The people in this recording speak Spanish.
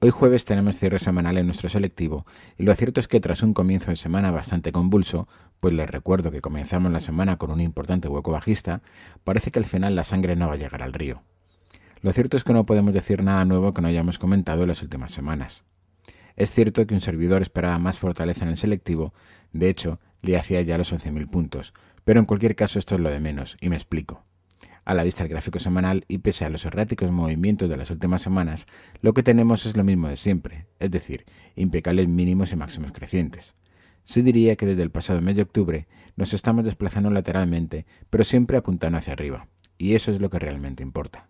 Hoy jueves tenemos cierre semanal en nuestro selectivo y lo cierto es que tras un comienzo de semana bastante convulso, pues les recuerdo que comenzamos la semana con un importante hueco bajista, parece que al final la sangre no va a llegar al río. Lo cierto es que no podemos decir nada nuevo que no hayamos comentado en las últimas semanas. Es cierto que un servidor esperaba más fortaleza en el selectivo, de hecho, le hacía ya los 11.000 puntos, pero en cualquier caso esto es lo de menos, y me explico. A la vista del gráfico semanal y pese a los erráticos movimientos de las últimas semanas, lo que tenemos es lo mismo de siempre, es decir, impecables mínimos y máximos crecientes. Se diría que desde el pasado mes de octubre nos estamos desplazando lateralmente, pero siempre apuntando hacia arriba, y eso es lo que realmente importa.